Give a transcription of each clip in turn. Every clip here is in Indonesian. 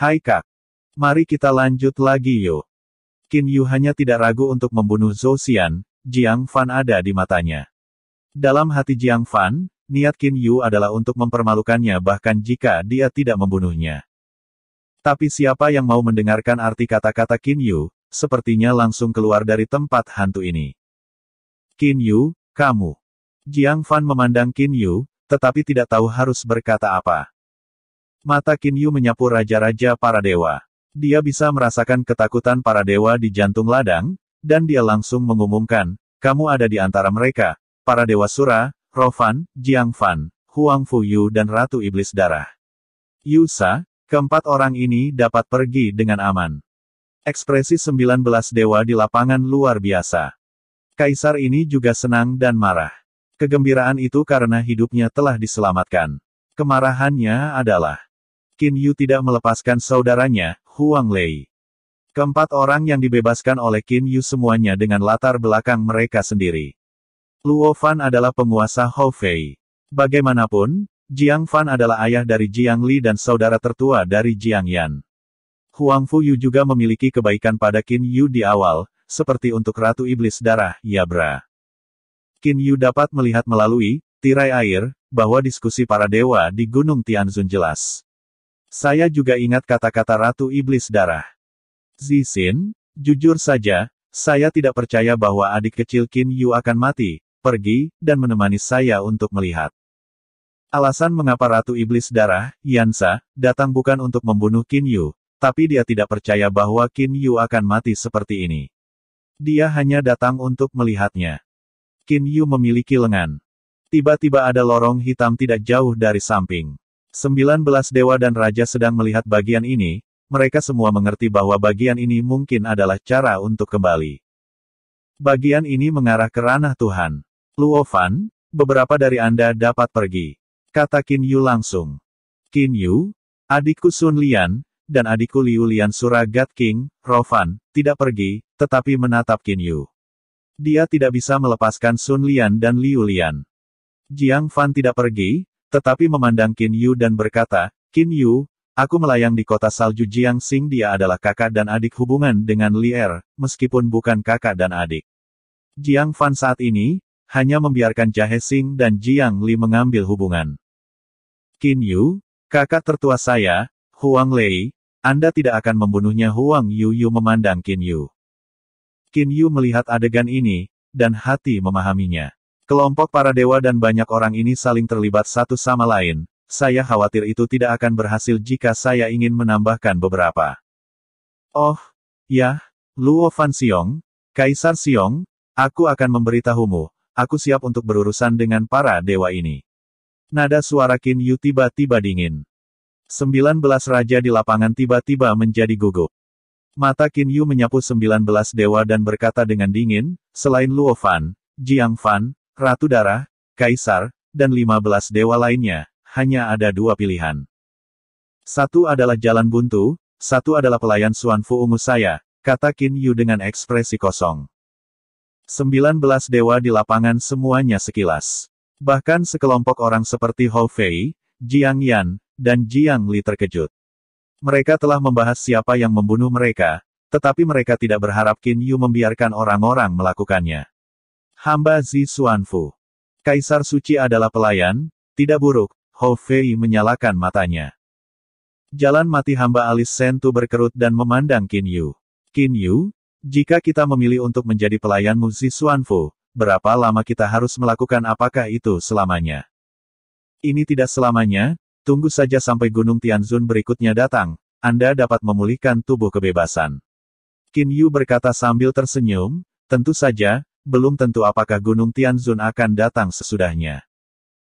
Hai kak. Mari kita lanjut lagi yuk. Qin Yu hanya tidak ragu untuk membunuh Zhou Xian, Jiang Fan ada di matanya. Dalam hati Jiang Fan, niat Qin Yu adalah untuk mempermalukannya bahkan jika dia tidak membunuhnya. Tapi siapa yang mau mendengarkan arti kata-kata Qin Yu, sepertinya langsung keluar dari tempat hantu ini. Qin Yu, kamu. Jiang Fan memandang Qin Yu, tetapi tidak tahu harus berkata apa. Mata Kin Yu menyapu raja-raja para dewa. Dia bisa merasakan ketakutan para dewa di jantung ladang, dan dia langsung mengumumkan, kamu ada di antara mereka, para dewa Sura, Rofan, Jiang Fan, Huang Fu Yu, dan Ratu Iblis Darah. Yusa, keempat orang ini dapat pergi dengan aman. Ekspresi 19 dewa di lapangan luar biasa. Kaisar ini juga senang dan marah. Kegembiraan itu karena hidupnya telah diselamatkan. Kemarahannya adalah, Qin Yu tidak melepaskan saudaranya, Huang Lei. Keempat orang yang dibebaskan oleh Qin Yu semuanya dengan latar belakang mereka sendiri. Luo Fan adalah penguasa Hofei. Bagaimanapun, Jiang Fan adalah ayah dari Jiang Li dan saudara tertua dari Jiang Yan. Huang Fu Yu juga memiliki kebaikan pada Qin Yu di awal, seperti untuk Ratu Iblis Darah, Yabra. Qin Yu dapat melihat melalui tirai air bahwa diskusi para dewa di Gunung Tianzun jelas. Saya juga ingat kata-kata Ratu Iblis Darah. Zisin, jujur saja, saya tidak percaya bahwa adik kecil Qin Yu akan mati, pergi, dan menemani saya untuk melihat. Alasan mengapa Ratu Iblis Darah, Yansa, datang bukan untuk membunuh Qin Yu, tapi dia tidak percaya bahwa Qin Yu akan mati seperti ini. Dia hanya datang untuk melihatnya. Qin Yu memiliki lengan. Tiba-tiba ada lorong hitam tidak jauh dari samping. 19 dewa dan raja sedang melihat bagian ini, mereka semua mengerti bahwa bagian ini mungkin adalah cara untuk kembali. Bagian ini mengarah ke ranah Tuhan. Luofan, beberapa dari Anda dapat pergi. Kata Kin Yu langsung. Kin Yu, adikku Sun Lian, dan adikku Liu Lian Suragat King, Rofan, tidak pergi, tetapi menatap Kin Yu. Dia tidak bisa melepaskan Sun Lian dan Liu Lian. Jiang Fan tidak pergi, tetapi memandang Qin Yu dan berkata, Qin Yu, aku melayang di kota salju Jiang Xing dia adalah kakak dan adik hubungan dengan Li Er, meskipun bukan kakak dan adik. Jiang Fan saat ini, hanya membiarkan Jahe Sing dan Jiang Li mengambil hubungan. Qin Yu, kakak tertua saya, Huang Lei, Anda tidak akan membunuhnya Huang Yu Yu memandang Qin Yu. Qin Yu melihat adegan ini, dan hati memahaminya. Kelompok para dewa dan banyak orang ini saling terlibat satu sama lain, saya khawatir itu tidak akan berhasil jika saya ingin menambahkan beberapa. Oh, ya, Luo Fan Xiong, Kaisar Xiong, aku akan memberitahumu, aku siap untuk berurusan dengan para dewa ini. Nada suara Qin Yu tiba-tiba dingin. Sembilan belas raja di lapangan tiba-tiba menjadi gugup. Mata Qin Yu menyapu sembilan belas dewa dan berkata dengan dingin, selain Luo Fan, Jiang Fan, Ratu Darah, Kaisar, dan 15 dewa lainnya, hanya ada dua pilihan. Satu adalah jalan buntu, satu adalah pelayan Suan Fu ungu saya, kata Qin Yu dengan ekspresi kosong. 19 dewa di lapangan semuanya sekilas. Bahkan sekelompok orang seperti Hou Fei, Jiang Yan, dan Jiang Li terkejut. Mereka telah membahas siapa yang membunuh mereka, tetapi mereka tidak berharap Qin Yu membiarkan orang-orang melakukannya. Hamba Zi Xuanfu. Kaisar suci adalah pelayan, tidak buruk, Hou Fei menyalakan matanya. Jalan mati hamba alis Sentu berkerut dan memandang Qin Yu. Qin Yu, jika kita memilih untuk menjadi pelayanmu Zi Xuanfu, berapa lama kita harus melakukan apakah itu selamanya? Ini tidak selamanya, tunggu saja sampai Gunung Tianzun berikutnya datang, Anda dapat memulihkan tubuh kebebasan. Qin Yu berkata sambil tersenyum, tentu saja, belum tentu apakah Gunung Tianzun akan datang sesudahnya.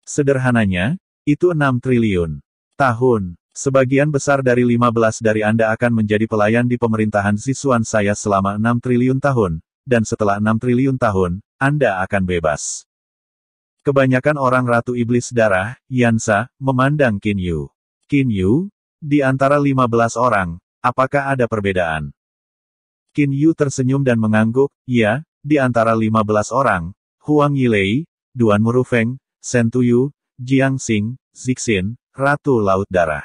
Sederhananya, itu 6 triliun tahun. Sebagian besar dari 15 dari Anda akan menjadi pelayan di pemerintahan Zisuan saya selama 6 triliun tahun, dan setelah 6 triliun tahun, Anda akan bebas. Kebanyakan orang Ratu Iblis Darah, Yansa, memandang Qin Yu. Qin Yu? Di antara 15 orang, apakah ada perbedaan? Qin Yu tersenyum dan mengangguk, ya, di antara 15 orang, Huang Yilei, Duan Murufeng, Shen Tuyu, Jiang Xing, Zixin, Ratu Laut Darah.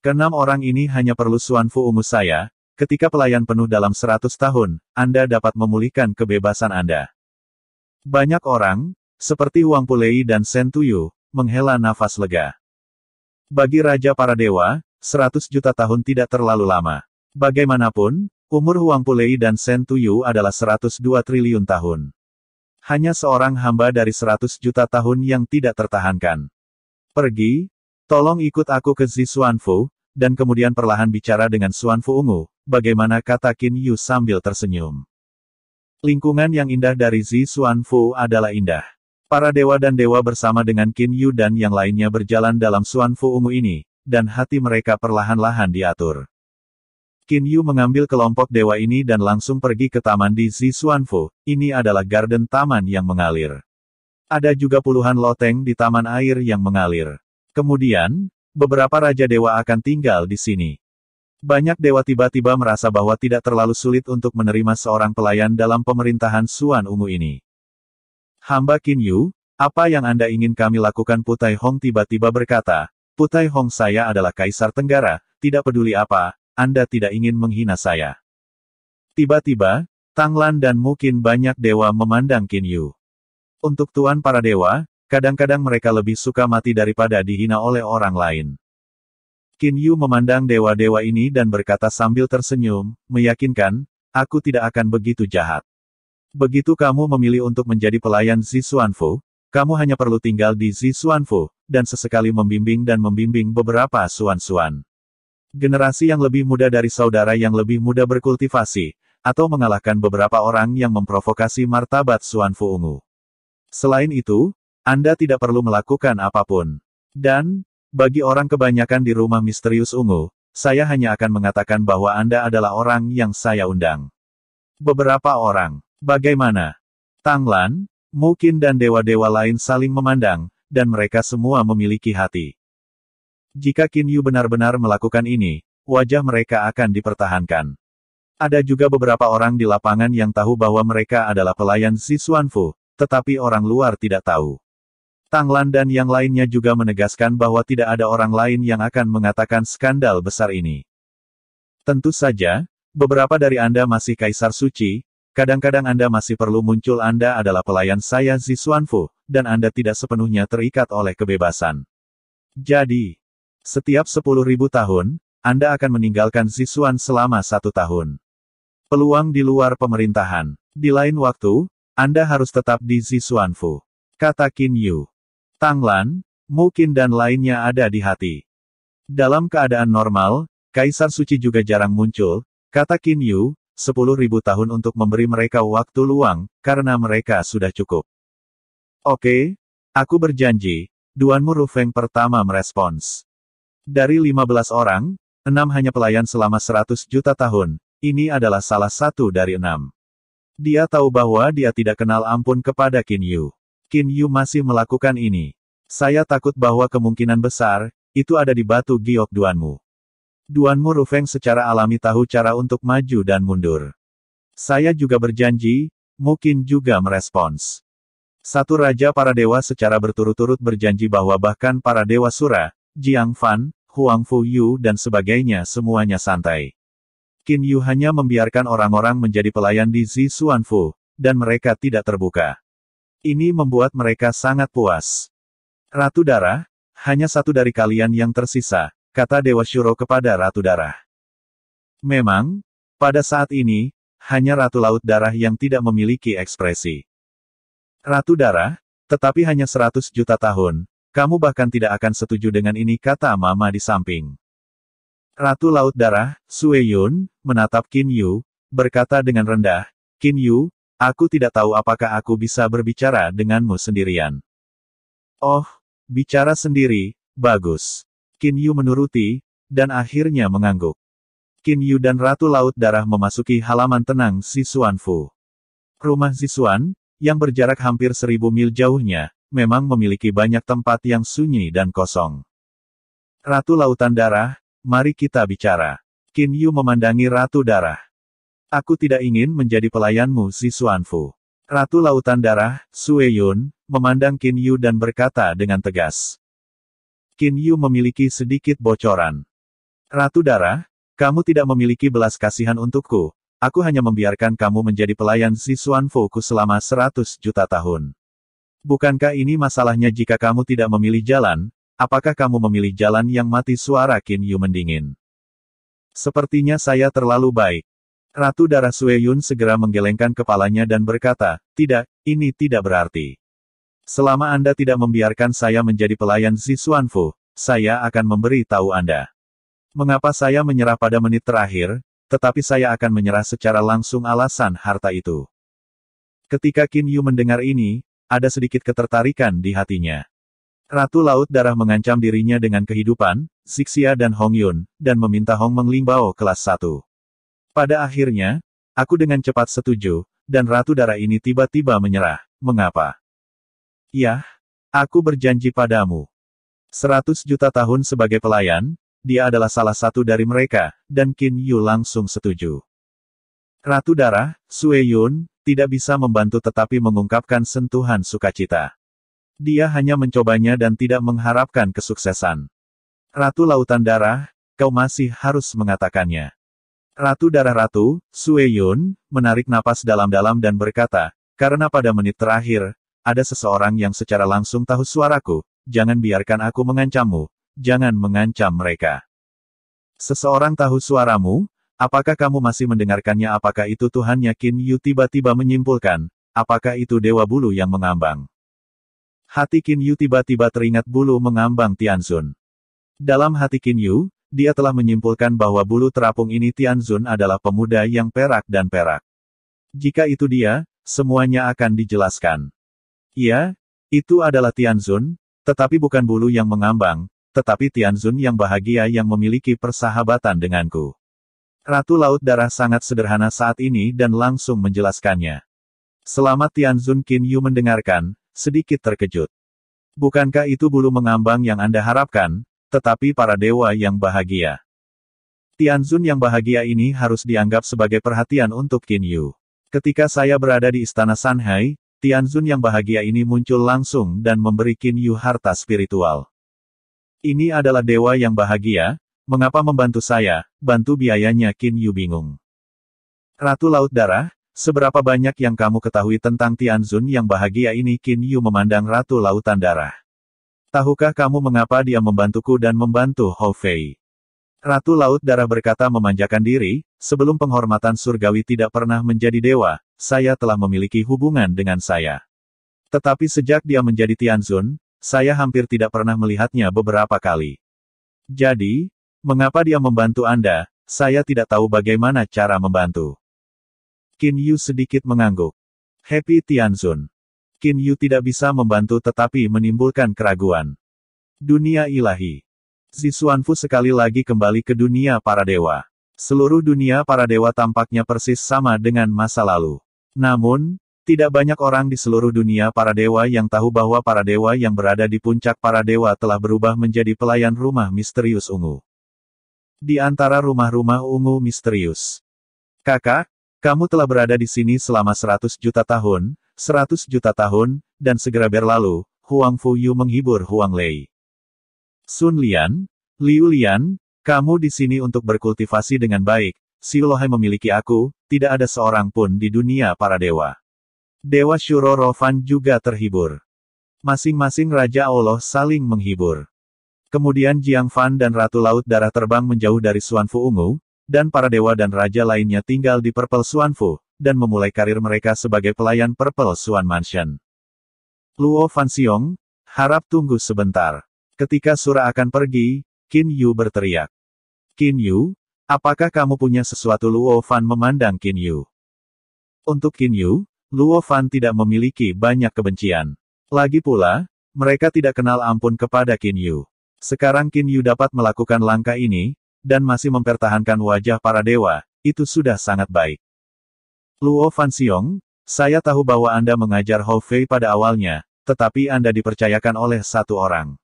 Keenam orang ini hanya perlu Suan Fu Umus saya, ketika pelayan penuh dalam 100 tahun, Anda dapat memulihkan kebebasan Anda. Banyak orang, seperti Huang Pulei dan Shen Tuyu, menghela nafas lega. Bagi Raja para Dewa, 100 juta tahun tidak terlalu lama. Bagaimanapun, Umur Huang Pulei dan Shen Tuyu adalah 102 triliun tahun. Hanya seorang hamba dari 100 juta tahun yang tidak tertahankan. Pergi, tolong ikut aku ke Zi Xuanfu, dan kemudian perlahan bicara dengan Xuanfu Ungu, bagaimana kata Qin Yu sambil tersenyum. Lingkungan yang indah dari Zi Xuanfu adalah indah. Para dewa dan dewa bersama dengan Qin Yu dan yang lainnya berjalan dalam Xuanfu ungu ini, dan hati mereka perlahan-lahan diatur. Qin Yu mengambil kelompok dewa ini dan langsung pergi ke taman di Zisuanfu, ini adalah garden taman yang mengalir. Ada juga puluhan loteng di taman air yang mengalir. Kemudian, beberapa raja dewa akan tinggal di sini. Banyak dewa tiba-tiba merasa bahwa tidak terlalu sulit untuk menerima seorang pelayan dalam pemerintahan Suan Ungu ini. Hamba Qin Yu, apa yang Anda ingin kami lakukan Putai Hong tiba-tiba berkata, Putai Hong saya adalah Kaisar Tenggara, tidak peduli apa, anda tidak ingin menghina saya. Tiba-tiba, Tang Lan dan mungkin banyak dewa memandang Qin Yu. Untuk tuan para dewa, kadang-kadang mereka lebih suka mati daripada dihina oleh orang lain. Qin Yu memandang dewa-dewa ini dan berkata sambil tersenyum, meyakinkan, aku tidak akan begitu jahat. Begitu kamu memilih untuk menjadi pelayan Zi Xuanfu, kamu hanya perlu tinggal di Zi Xuanfu, dan sesekali membimbing dan membimbing beberapa suan-suan. Generasi yang lebih muda dari saudara yang lebih muda berkultivasi, atau mengalahkan beberapa orang yang memprovokasi martabat Suanfu ungu. Selain itu, Anda tidak perlu melakukan apapun. Dan, bagi orang kebanyakan di rumah misterius ungu, saya hanya akan mengatakan bahwa Anda adalah orang yang saya undang. Beberapa orang, bagaimana? Tang Lan, Mukin dan dewa-dewa lain saling memandang, dan mereka semua memiliki hati. Jika Qin Yu benar-benar melakukan ini, wajah mereka akan dipertahankan. Ada juga beberapa orang di lapangan yang tahu bahwa mereka adalah pelayan Si Xuanfu, tetapi orang luar tidak tahu. Tang Lan dan yang lainnya juga menegaskan bahwa tidak ada orang lain yang akan mengatakan skandal besar ini. Tentu saja, beberapa dari Anda masih kaisar suci, Kadang-kadang Anda masih perlu muncul Anda adalah pelayan saya Zizuanfu, dan Anda tidak sepenuhnya terikat oleh kebebasan. Jadi, setiap 10.000 tahun, Anda akan meninggalkan Zisuan selama satu tahun. Peluang di luar pemerintahan. Di lain waktu, Anda harus tetap di Fu. Kata Qin Yu. Tanglan, Mungkin dan lainnya ada di hati. Dalam keadaan normal, Kaisar Suci juga jarang muncul, kata Qin Yu, 10.000 tahun untuk memberi mereka waktu luang, karena mereka sudah cukup. Oke, aku berjanji, Duan Murufeng pertama merespons. Dari 15 orang, enam hanya pelayan selama 100 juta tahun, ini adalah salah satu dari enam. Dia tahu bahwa dia tidak kenal ampun kepada Qin Yu. Qin Yu masih melakukan ini. Saya takut bahwa kemungkinan besar, itu ada di batu giok Duanmu. Duanmu Rufeng secara alami tahu cara untuk maju dan mundur. Saya juga berjanji, mungkin juga merespons. Satu raja para dewa secara berturut-turut berjanji bahwa bahkan para dewa sura, Jiang Fan, Huang Fu Yu, dan sebagainya semuanya santai. Qin Yu hanya membiarkan orang-orang menjadi pelayan di Zi Fu, dan mereka tidak terbuka. Ini membuat mereka sangat puas. Ratu Darah, hanya satu dari kalian yang tersisa, kata Dewa Shuro kepada Ratu Darah. Memang, pada saat ini, hanya Ratu Laut Darah yang tidak memiliki ekspresi. Ratu Darah, tetapi hanya 100 juta tahun, kamu bahkan tidak akan setuju dengan ini kata mama di samping. Ratu Laut Darah, Sue Yun, menatap Kin Yu, berkata dengan rendah, "Kin Yu, aku tidak tahu apakah aku bisa berbicara denganmu sendirian. Oh, bicara sendiri, bagus. Kin Yu menuruti, dan akhirnya mengangguk. Kin Yu dan Ratu Laut Darah memasuki halaman tenang Sisuan Fu. Rumah Sisuan, yang berjarak hampir seribu mil jauhnya, memang memiliki banyak tempat yang sunyi dan kosong. Ratu Lautan Darah, mari kita bicara. Qin Yu memandangi Ratu Darah. Aku tidak ingin menjadi pelayanmu si Suanfu. Ratu Lautan Darah, Sue Yun, memandang Qin Yu dan berkata dengan tegas. Qin Yu memiliki sedikit bocoran. Ratu Darah, kamu tidak memiliki belas kasihan untukku, aku hanya membiarkan kamu menjadi pelayan si Suanfu ku selama 100 juta tahun. Bukankah ini masalahnya jika kamu tidak memilih jalan, apakah kamu memilih jalan yang mati suara Qin Yu mendingin? Sepertinya saya terlalu baik. Ratu Darah Sueyun segera menggelengkan kepalanya dan berkata, tidak, ini tidak berarti. Selama Anda tidak membiarkan saya menjadi pelayan Xi Xuanfu, saya akan memberi tahu Anda. Mengapa saya menyerah pada menit terakhir, tetapi saya akan menyerah secara langsung alasan harta itu. Ketika Qin Yu mendengar ini, ada sedikit ketertarikan di hatinya. Ratu Laut Darah mengancam dirinya dengan kehidupan, Siksia dan Hong Yun, dan meminta Hong menglimbau kelas 1. Pada akhirnya, aku dengan cepat setuju, dan Ratu Darah ini tiba-tiba menyerah. Mengapa? Yah, aku berjanji padamu. 100 juta tahun sebagai pelayan, dia adalah salah satu dari mereka, dan Qin Yu langsung setuju. Ratu Darah, Sue Yun, tidak bisa membantu tetapi mengungkapkan sentuhan sukacita. Dia hanya mencobanya dan tidak mengharapkan kesuksesan. Ratu Lautan Darah, kau masih harus mengatakannya. Ratu Darah Ratu, Sue Yun, menarik napas dalam-dalam dan berkata, karena pada menit terakhir, ada seseorang yang secara langsung tahu suaraku, jangan biarkan aku mengancammu, jangan mengancam mereka. Seseorang tahu suaramu, Apakah kamu masih mendengarkannya apakah itu Tuhan Yakin Yu tiba-tiba menyimpulkan, apakah itu Dewa Bulu yang mengambang? Hati Kin Yu tiba-tiba teringat Bulu mengambang Tianzun. Dalam hati Kin Yu, dia telah menyimpulkan bahwa Bulu terapung ini Tianzun adalah pemuda yang perak dan perak. Jika itu dia, semuanya akan dijelaskan. Iya, itu adalah Tianzun, tetapi bukan Bulu yang mengambang, tetapi Tianzun yang bahagia yang memiliki persahabatan denganku. Ratu Laut Darah sangat sederhana saat ini dan langsung menjelaskannya. Selama Tianzun Qin Yu mendengarkan, sedikit terkejut. Bukankah itu bulu mengambang yang Anda harapkan, tetapi para dewa yang bahagia? Tian Zun yang bahagia ini harus dianggap sebagai perhatian untuk Qin Yu. Ketika saya berada di Istana Shanghai, Tian Zun yang bahagia ini muncul langsung dan memberi Qin Yu harta spiritual. Ini adalah dewa yang bahagia, Mengapa membantu saya, bantu biayanya Qin Yu bingung. Ratu Laut Darah, seberapa banyak yang kamu ketahui tentang Tianzun yang bahagia ini Qin Yu memandang Ratu Lautan Darah. Tahukah kamu mengapa dia membantuku dan membantu Hou Fei? Ratu Laut Darah berkata memanjakan diri, sebelum penghormatan surgawi tidak pernah menjadi dewa, saya telah memiliki hubungan dengan saya. Tetapi sejak dia menjadi Tianzun, saya hampir tidak pernah melihatnya beberapa kali. Jadi, Mengapa dia membantu Anda? Saya tidak tahu bagaimana cara membantu. Qin Yu sedikit mengangguk. Happy Tianzun. Qin Yu tidak bisa membantu tetapi menimbulkan keraguan. Dunia ilahi. Xuanfu sekali lagi kembali ke dunia para dewa. Seluruh dunia para dewa tampaknya persis sama dengan masa lalu. Namun, tidak banyak orang di seluruh dunia para dewa yang tahu bahwa para dewa yang berada di puncak para dewa telah berubah menjadi pelayan rumah misterius ungu di antara rumah-rumah ungu misterius. Kakak, kamu telah berada di sini selama 100 juta tahun, 100 juta tahun, dan segera berlalu, Huang Fuyu menghibur Huang Lei. Sun Lian, Liu Lian, kamu di sini untuk berkultivasi dengan baik, Si Lohai memiliki aku, tidak ada seorang pun di dunia para dewa. Dewa Shuro Rovan juga terhibur. Masing-masing Raja Allah saling menghibur. Kemudian Jiang Fan dan Ratu Laut Darah terbang menjauh dari Fu Ungu, dan para dewa dan raja lainnya tinggal di Purple Fu dan memulai karir mereka sebagai pelayan Purple Suan Mansion. Luo Fanxiong, harap tunggu sebentar. Ketika Sura akan pergi, Qin Yu berteriak. Qin Yu, apakah kamu punya sesuatu Luo Fan memandang Qin Yu? Untuk Qin Yu, Luo Fan tidak memiliki banyak kebencian. Lagi pula, mereka tidak kenal ampun kepada Qin Yu. Sekarang Qin Yu dapat melakukan langkah ini, dan masih mempertahankan wajah para dewa, itu sudah sangat baik. Luo Fanxiong, saya tahu bahwa Anda mengajar Hou Fei pada awalnya, tetapi Anda dipercayakan oleh satu orang.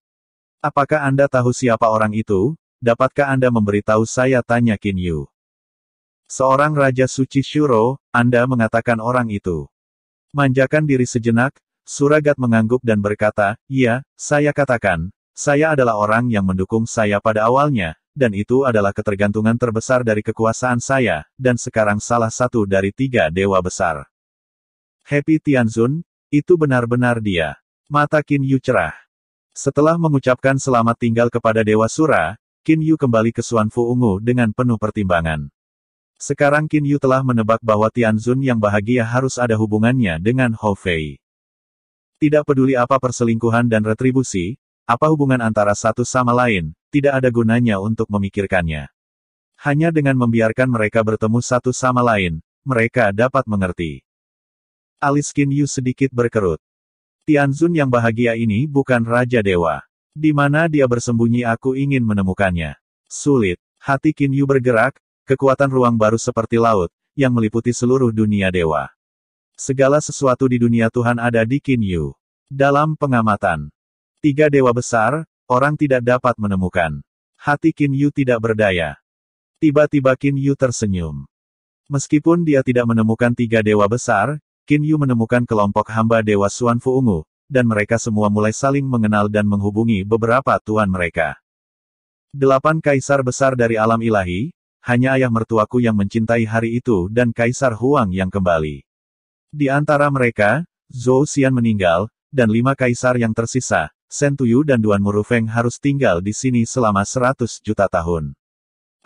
Apakah Anda tahu siapa orang itu? Dapatkah Anda memberitahu saya? Tanya Qin Yu. Seorang Raja Suci Shuro, Anda mengatakan orang itu. Manjakan diri sejenak, Suragat mengangguk dan berkata, ya, saya katakan, saya adalah orang yang mendukung saya pada awalnya, dan itu adalah ketergantungan terbesar dari kekuasaan saya, dan sekarang salah satu dari tiga dewa besar. Happy Tianzun, itu benar-benar dia. Mata Qin Yu cerah. Setelah mengucapkan selamat tinggal kepada Dewa Sura, Qin Yu kembali ke Suan Fu Ungu dengan penuh pertimbangan. Sekarang Qin Yu telah menebak bahwa Tianzun yang bahagia harus ada hubungannya dengan Hou Fei. Tidak peduli apa perselingkuhan dan retribusi, apa hubungan antara satu sama lain, tidak ada gunanya untuk memikirkannya. Hanya dengan membiarkan mereka bertemu satu sama lain, mereka dapat mengerti. Alis Qin Yu sedikit berkerut. Tianzun yang bahagia ini bukan Raja Dewa. Di mana dia bersembunyi aku ingin menemukannya. Sulit. Hati Qin Yu bergerak, kekuatan ruang baru seperti laut, yang meliputi seluruh dunia dewa. Segala sesuatu di dunia Tuhan ada di Qin Yu. Dalam pengamatan, Tiga dewa besar, orang tidak dapat menemukan. Hati Qin Yu tidak berdaya. Tiba-tiba Qin Yu tersenyum. Meskipun dia tidak menemukan tiga dewa besar, Qin Yu menemukan kelompok hamba dewa Suan Fu Ungu, dan mereka semua mulai saling mengenal dan menghubungi beberapa tuan mereka. Delapan kaisar besar dari alam ilahi, hanya ayah mertuaku yang mencintai hari itu dan kaisar Huang yang kembali. Di antara mereka, Zhou Xian meninggal, dan lima kaisar yang tersisa, Sentuyu dan Duan Murufeng harus tinggal di sini selama 100 juta tahun.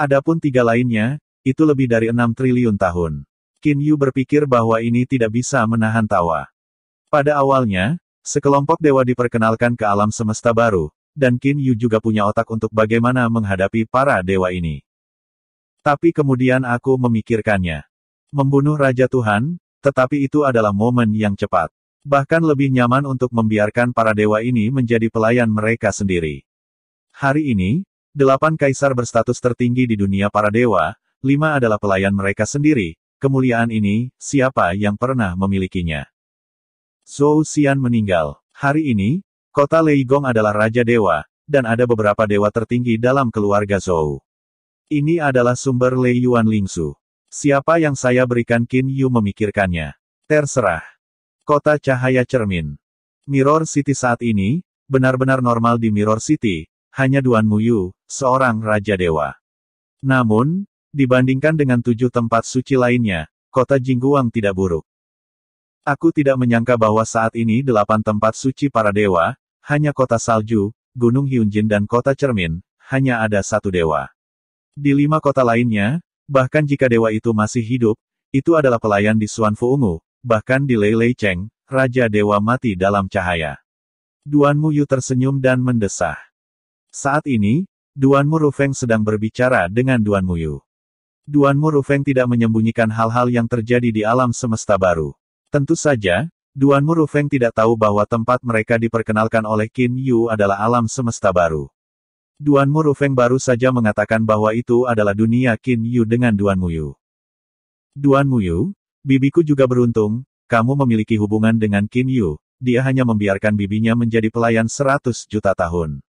Adapun tiga lainnya, itu lebih dari 6 triliun tahun. Qin Yu berpikir bahwa ini tidak bisa menahan tawa. Pada awalnya, sekelompok dewa diperkenalkan ke alam semesta baru, dan Qin Yu juga punya otak untuk bagaimana menghadapi para dewa ini. Tapi kemudian aku memikirkannya. Membunuh Raja Tuhan, tetapi itu adalah momen yang cepat. Bahkan lebih nyaman untuk membiarkan para dewa ini menjadi pelayan mereka sendiri. Hari ini, delapan kaisar berstatus tertinggi di dunia para dewa, lima adalah pelayan mereka sendiri, kemuliaan ini, siapa yang pernah memilikinya. Zhou Xian meninggal. Hari ini, kota Lei Gong adalah raja dewa, dan ada beberapa dewa tertinggi dalam keluarga Zhou. Ini adalah sumber Lei Yuan Lingsu. Siapa yang saya berikan Qin Yu memikirkannya. Terserah. Kota Cahaya Cermin. Mirror City saat ini, benar-benar normal di Mirror City, hanya Duan Muyu, seorang Raja Dewa. Namun, dibandingkan dengan tujuh tempat suci lainnya, kota Jingguang tidak buruk. Aku tidak menyangka bahwa saat ini delapan tempat suci para dewa, hanya kota salju, Gunung Hyunjin dan kota cermin, hanya ada satu dewa. Di lima kota lainnya, bahkan jika dewa itu masih hidup, itu adalah pelayan di Suanfu Ungu, bahkan di Lei Lei Cheng, Raja Dewa mati dalam cahaya. Duan Mu Yu tersenyum dan mendesah. Saat ini, Duan Mu Murufeng sedang berbicara dengan Duan Mu Yu. Duan Mu Murufeng tidak menyembunyikan hal-hal yang terjadi di alam semesta baru. Tentu saja, Duan Mu Murufeng tidak tahu bahwa tempat mereka diperkenalkan oleh Qin Yu adalah alam semesta baru. Duan Mu Murufeng baru saja mengatakan bahwa itu adalah dunia Qin Yu dengan Duan Mu Yu. Duan Mu Yu? Bibiku juga beruntung, kamu memiliki hubungan dengan Kim Yu, dia hanya membiarkan bibinya menjadi pelayan 100 juta tahun.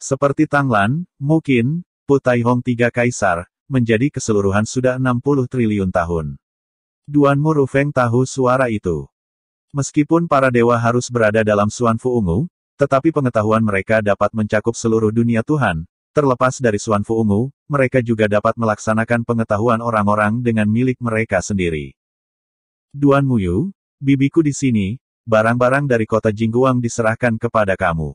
Seperti Tang Lan, mungkin, Putai Hong tiga kaisar, menjadi keseluruhan sudah 60 triliun tahun. Duan Mu Rufeng tahu suara itu. Meskipun para dewa harus berada dalam Suan Fu Ungu, tetapi pengetahuan mereka dapat mencakup seluruh dunia Tuhan, Terlepas dari Suan Fu Ungu, mereka juga dapat melaksanakan pengetahuan orang-orang dengan milik mereka sendiri. Duan Muyu, bibiku di sini, barang-barang dari kota Jingguang diserahkan kepada kamu.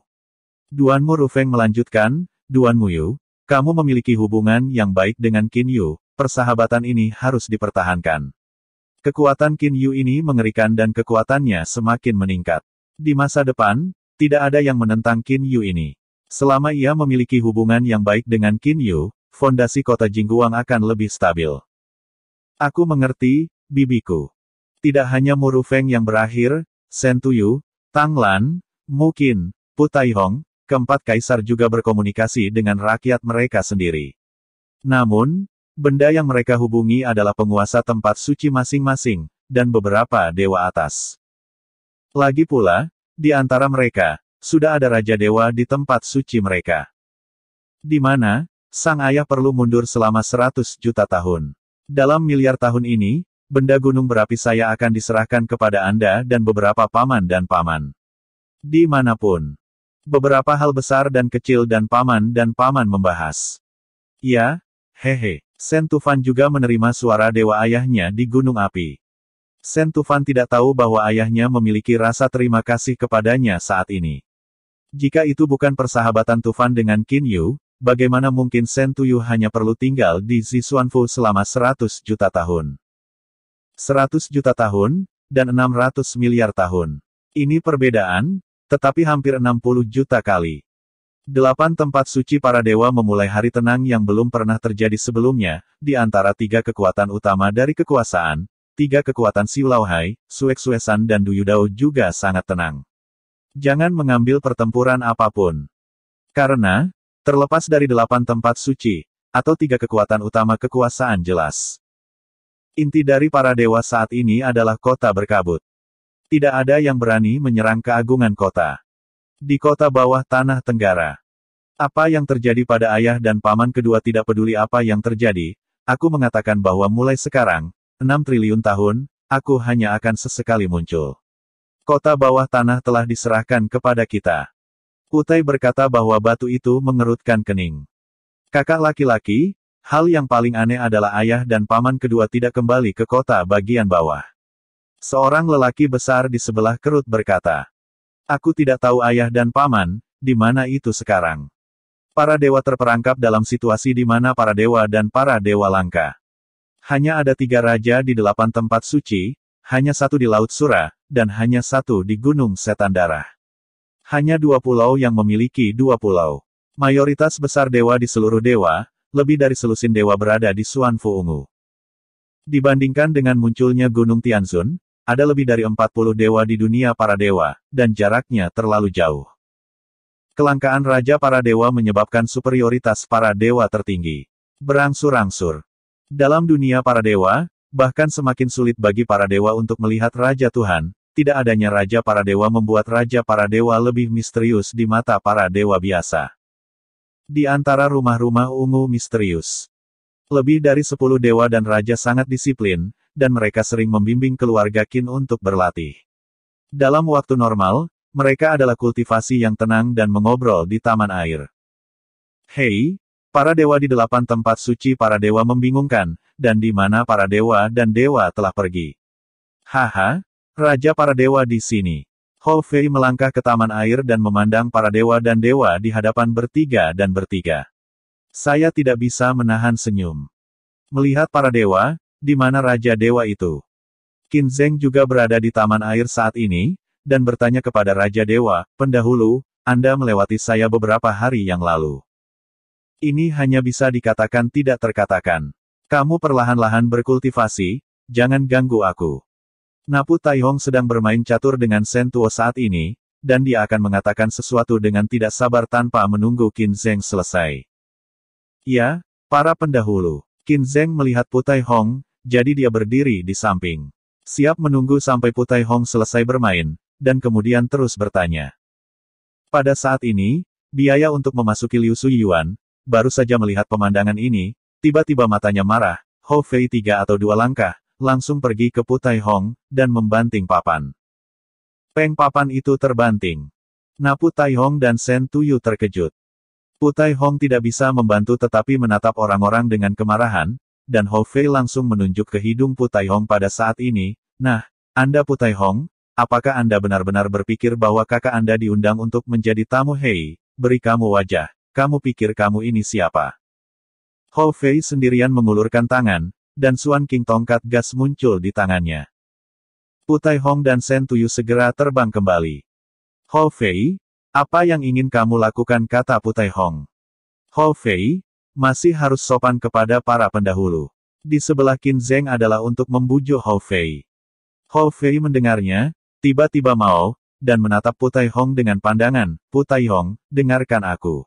Duan Mu Rufeng melanjutkan, Duan Muyu, kamu memiliki hubungan yang baik dengan Qin Yu, persahabatan ini harus dipertahankan. Kekuatan Qin Yu ini mengerikan dan kekuatannya semakin meningkat. Di masa depan, tidak ada yang menentang Qin Yu ini. Selama ia memiliki hubungan yang baik dengan Qin Yu, fondasi kota Jingguang akan lebih stabil. Aku mengerti, bibiku. Tidak hanya Muru Feng yang berakhir, Sentuyu, Tanglan, Mukin, Hong, keempat kaisar juga berkomunikasi dengan rakyat mereka sendiri. Namun, benda yang mereka hubungi adalah penguasa tempat suci masing-masing, dan beberapa dewa atas. Lagi pula, di antara mereka, sudah ada raja dewa di tempat suci mereka. Di mana, sang ayah perlu mundur selama 100 juta tahun. Dalam miliar tahun ini, benda gunung berapi saya akan diserahkan kepada Anda dan beberapa paman dan paman. Dimanapun. Beberapa hal besar dan kecil dan paman dan paman membahas. Ya, hehe. Sentufan juga menerima suara dewa ayahnya di gunung api. Sentufan tidak tahu bahwa ayahnya memiliki rasa terima kasih kepadanya saat ini. Jika itu bukan persahabatan Tufan dengan Qin Yu, bagaimana mungkin Sentuyu hanya perlu tinggal di Zisuanfu selama 100 juta tahun? 100 juta tahun, dan 600 miliar tahun. Ini perbedaan, tetapi hampir 60 juta kali. Delapan tempat suci para dewa memulai hari tenang yang belum pernah terjadi sebelumnya, di antara tiga kekuatan utama dari kekuasaan, tiga kekuatan Siulauhai, Sueksuesan dan Duyudao juga sangat tenang. Jangan mengambil pertempuran apapun. Karena, terlepas dari delapan tempat suci, atau tiga kekuatan utama kekuasaan jelas. Inti dari para dewa saat ini adalah kota berkabut. Tidak ada yang berani menyerang keagungan kota. Di kota bawah tanah Tenggara. Apa yang terjadi pada ayah dan paman kedua tidak peduli apa yang terjadi, aku mengatakan bahwa mulai sekarang, 6 triliun tahun, aku hanya akan sesekali muncul. Kota bawah tanah telah diserahkan kepada kita. Utai berkata bahwa batu itu mengerutkan kening. Kakak laki-laki, Hal yang paling aneh adalah ayah dan paman kedua tidak kembali ke kota bagian bawah. Seorang lelaki besar di sebelah kerut berkata, Aku tidak tahu ayah dan paman, di mana itu sekarang. Para dewa terperangkap dalam situasi di mana para dewa dan para dewa langka. Hanya ada tiga raja di delapan tempat suci, hanya satu di Laut Sura, dan hanya satu di Gunung Setan Darah. Hanya dua pulau yang memiliki dua pulau. Mayoritas besar dewa di seluruh dewa, lebih dari selusin dewa berada di Suanfu Ungu. Dibandingkan dengan munculnya Gunung Tianzun, ada lebih dari 40 dewa di dunia para dewa, dan jaraknya terlalu jauh. Kelangkaan Raja para dewa menyebabkan superioritas para dewa tertinggi. Berangsur-angsur. Dalam dunia para dewa, bahkan semakin sulit bagi para dewa untuk melihat Raja Tuhan, tidak adanya Raja para dewa membuat Raja para dewa lebih misterius di mata para dewa biasa di antara rumah-rumah ungu misterius. Lebih dari sepuluh dewa dan raja sangat disiplin, dan mereka sering membimbing keluarga kin untuk berlatih. Dalam waktu normal, mereka adalah kultivasi yang tenang dan mengobrol di taman air. Hei, para dewa di delapan tempat suci para dewa membingungkan, dan di mana para dewa dan dewa telah pergi. Haha, raja para dewa di sini. Fei melangkah ke taman air dan memandang para dewa dan dewa di hadapan bertiga dan bertiga. Saya tidak bisa menahan senyum. Melihat para dewa, di mana raja dewa itu? Qin Zheng juga berada di taman air saat ini, dan bertanya kepada raja dewa, pendahulu, Anda melewati saya beberapa hari yang lalu. Ini hanya bisa dikatakan tidak terkatakan. Kamu perlahan-lahan berkultivasi, jangan ganggu aku. Napu Taihong sedang bermain catur dengan Sentuo saat ini, dan dia akan mengatakan sesuatu dengan tidak sabar tanpa menunggu Qin Zeng selesai. Ya, para pendahulu. Qin Zeng melihat Putai Hong, jadi dia berdiri di samping. Siap menunggu sampai Putai Hong selesai bermain, dan kemudian terus bertanya. Pada saat ini, biaya untuk memasuki Liu Suyuan, baru saja melihat pemandangan ini, tiba-tiba matanya marah, Ho Fei tiga atau dua langkah, langsung pergi ke Putai Hong, dan membanting papan. Peng papan itu terbanting. Nah Putai Hong dan Sen Tuyu terkejut. Putai Hong tidak bisa membantu tetapi menatap orang-orang dengan kemarahan, dan Ho Fei langsung menunjuk ke hidung Putai Hong pada saat ini, nah, Anda Putai Hong, apakah Anda benar-benar berpikir bahwa kakak Anda diundang untuk menjadi tamu Hei, beri kamu wajah, kamu pikir kamu ini siapa? Ho Fei sendirian mengulurkan tangan, dan Suan King tongkat gas muncul di tangannya. Putai Hong dan Sen Tuyu segera terbang kembali. Hou Fei, apa yang ingin kamu lakukan kata Putai Hong. Hou Fei, masih harus sopan kepada para pendahulu. Di sebelah Qin Zeng adalah untuk membujuk Hou Fei. Hou Fei mendengarnya, tiba-tiba mau, dan menatap Putai Hong dengan pandangan, Putai Hong, dengarkan aku.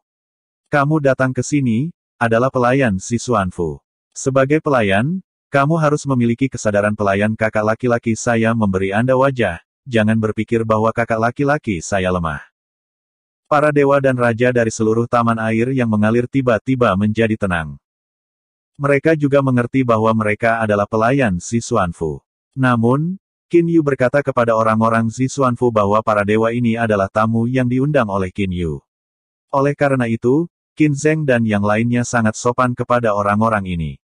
Kamu datang ke sini, adalah pelayan si Suanfu. Sebagai pelayan, kamu harus memiliki kesadaran pelayan kakak laki-laki saya memberi Anda wajah, jangan berpikir bahwa kakak laki-laki saya lemah. Para dewa dan raja dari seluruh taman air yang mengalir tiba-tiba menjadi tenang. Mereka juga mengerti bahwa mereka adalah pelayan Si Xuanfu. Namun, Qin Yu berkata kepada orang-orang Si Xuanfu bahwa para dewa ini adalah tamu yang diundang oleh Qin Yu. Oleh karena itu, Qin Zheng dan yang lainnya sangat sopan kepada orang-orang ini.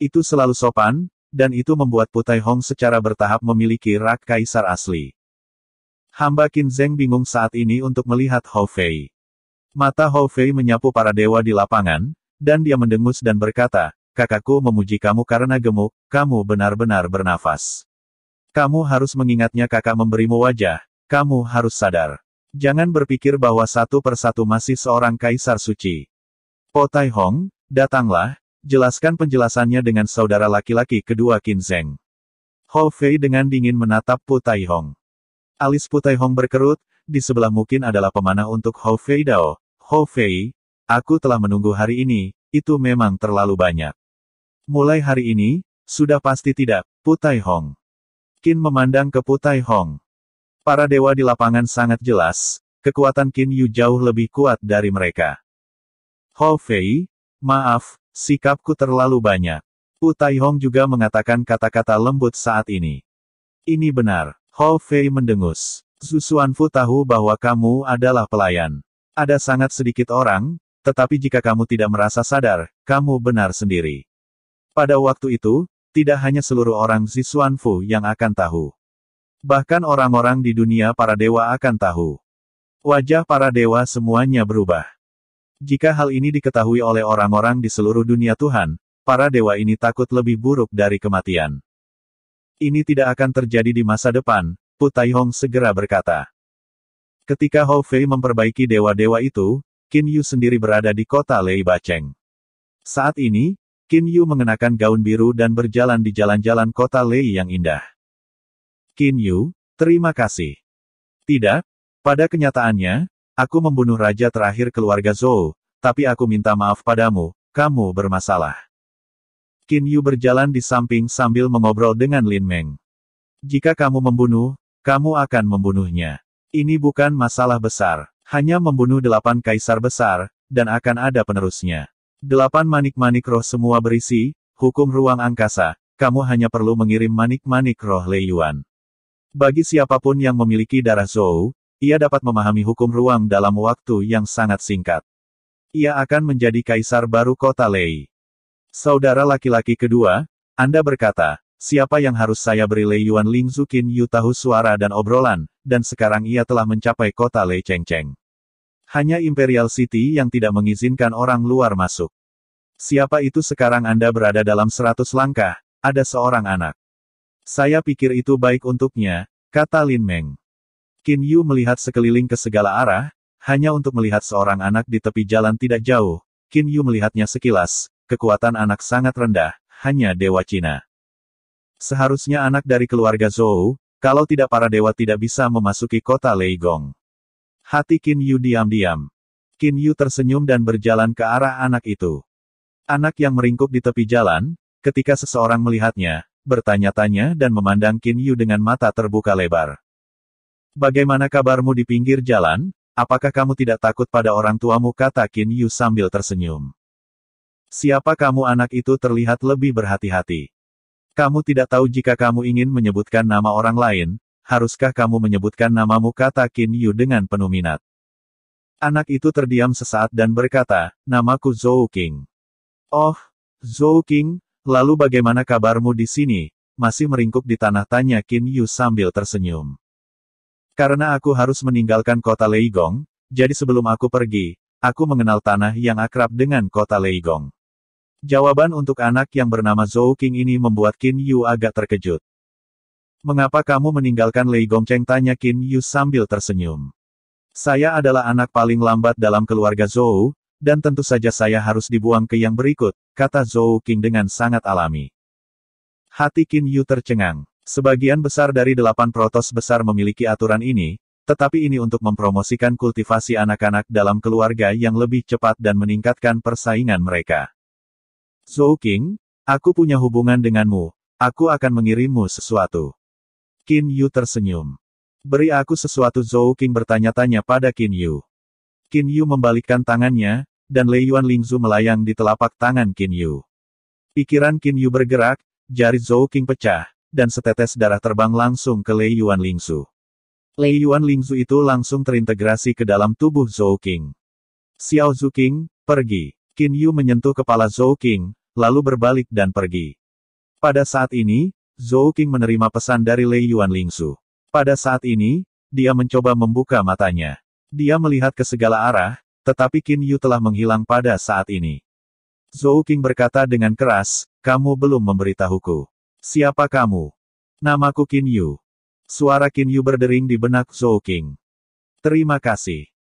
Itu selalu sopan, dan itu membuat Putai Hong secara bertahap memiliki rak kaisar asli. Hamba Qin Zeng bingung saat ini untuk melihat Hou Fei. Mata Hou Fei menyapu para dewa di lapangan, dan dia mendengus dan berkata, kakakku memuji kamu karena gemuk, kamu benar-benar bernafas. Kamu harus mengingatnya kakak memberimu wajah, kamu harus sadar. Jangan berpikir bahwa satu persatu masih seorang kaisar suci. Po Tai Hong, datanglah, Jelaskan penjelasannya dengan saudara laki-laki kedua Qin Zeng. Hou Fei dengan dingin menatap Pu Tai Hong. Alis Pu Tai Hong berkerut, di sebelah mungkin adalah pemanah untuk Hou Fei Dao. Hou Fei, aku telah menunggu hari ini, itu memang terlalu banyak. Mulai hari ini, sudah pasti tidak, Pu Tai Hong. Qin memandang ke Pu Tai Hong. Para dewa di lapangan sangat jelas, kekuatan Qin Yu jauh lebih kuat dari mereka. Hou Fei, maaf, Sikapku terlalu banyak. U Taihong juga mengatakan kata-kata lembut saat ini. Ini benar. Hou Fei mendengus. Zhu Xuanfu tahu bahwa kamu adalah pelayan. Ada sangat sedikit orang, tetapi jika kamu tidak merasa sadar, kamu benar sendiri. Pada waktu itu, tidak hanya seluruh orang Zhu Xuanfu yang akan tahu. Bahkan orang-orang di dunia para dewa akan tahu. Wajah para dewa semuanya berubah. Jika hal ini diketahui oleh orang-orang di seluruh dunia Tuhan, para dewa ini takut lebih buruk dari kematian. Ini tidak akan terjadi di masa depan, Putai Hong segera berkata. Ketika Hou Fei memperbaiki dewa-dewa itu, Qin Yu sendiri berada di kota Lei Bacheng. Saat ini, Qin Yu mengenakan gaun biru dan berjalan di jalan-jalan kota Lei yang indah. Qin Yu, terima kasih. Tidak, pada kenyataannya, Aku membunuh raja terakhir keluarga Zhou, tapi aku minta maaf padamu, kamu bermasalah. Qin Yu berjalan di samping sambil mengobrol dengan Lin Meng. Jika kamu membunuh, kamu akan membunuhnya. Ini bukan masalah besar, hanya membunuh delapan kaisar besar, dan akan ada penerusnya. Delapan manik-manik roh semua berisi, hukum ruang angkasa, kamu hanya perlu mengirim manik-manik roh Lei Yuan. Bagi siapapun yang memiliki darah Zhou, ia dapat memahami hukum ruang dalam waktu yang sangat singkat. Ia akan menjadi kaisar baru kota Lei. Saudara laki-laki kedua, Anda berkata, siapa yang harus saya beri Lei Yuan Ling Zukin Yu tahu suara dan obrolan, dan sekarang ia telah mencapai kota Lei Cheng Cheng. Hanya Imperial City yang tidak mengizinkan orang luar masuk. Siapa itu sekarang Anda berada dalam seratus langkah, ada seorang anak. Saya pikir itu baik untuknya, kata Lin Meng. Kin Yu melihat sekeliling ke segala arah, hanya untuk melihat seorang anak di tepi jalan tidak jauh. Kin Yu melihatnya sekilas, kekuatan anak sangat rendah, hanya dewa Cina. Seharusnya anak dari keluarga Zhou, kalau tidak para dewa tidak bisa memasuki kota Leigong. Hati Kin Yu diam-diam. Kin Yu tersenyum dan berjalan ke arah anak itu. Anak yang meringkuk di tepi jalan, ketika seseorang melihatnya, bertanya-tanya dan memandang Kin Yu dengan mata terbuka lebar. Bagaimana kabarmu di pinggir jalan? Apakah kamu tidak takut pada orang tuamu? kata Qin Yu sambil tersenyum. Siapa kamu anak itu terlihat lebih berhati-hati. Kamu tidak tahu jika kamu ingin menyebutkan nama orang lain, haruskah kamu menyebutkan namamu kata Qin Yu dengan penuh minat. Anak itu terdiam sesaat dan berkata, namaku Zhou King. Oh, Zhou King, lalu bagaimana kabarmu di sini? Masih meringkuk di tanah tanya Qin Yu sambil tersenyum. Karena aku harus meninggalkan kota Leigong, jadi sebelum aku pergi, aku mengenal tanah yang akrab dengan kota Leigong. Jawaban untuk anak yang bernama Zhou King ini membuat Qin Yu agak terkejut. Mengapa kamu meninggalkan Leigong Cheng tanya Qin Yu sambil tersenyum. Saya adalah anak paling lambat dalam keluarga Zhou, dan tentu saja saya harus dibuang ke yang berikut, kata Zhou King dengan sangat alami. Hati Qin Yu tercengang. Sebagian besar dari delapan protos besar memiliki aturan ini, tetapi ini untuk mempromosikan kultivasi anak-anak dalam keluarga yang lebih cepat dan meningkatkan persaingan mereka. Zhou King, aku punya hubungan denganmu, aku akan mengirimmu sesuatu. Qin Yu tersenyum. Beri aku sesuatu Zhou King bertanya-tanya pada Qin Yu. Qin Yu membalikkan tangannya, dan Lei Yuan Lingzu melayang di telapak tangan Qin Yu. Pikiran Qin Yu bergerak, jari Zhou King pecah, dan setetes darah terbang langsung ke Lei Yuan Lingsu. Lei Yuan Lingsu itu langsung terintegrasi ke dalam tubuh Zhou Qing. Xiao Zhu Qing, pergi. Qin Yu menyentuh kepala Zhou Qing, lalu berbalik dan pergi. Pada saat ini, Zhou Qing menerima pesan dari Lei Yuan Lingsu. Pada saat ini, dia mencoba membuka matanya. Dia melihat ke segala arah, tetapi Qin Yu telah menghilang pada saat ini. Zhou Qing berkata dengan keras, kamu belum memberitahuku. Siapa kamu? Namaku Kin Yu. Suara Kin Yu berdering di benak Zhou King. Terima kasih.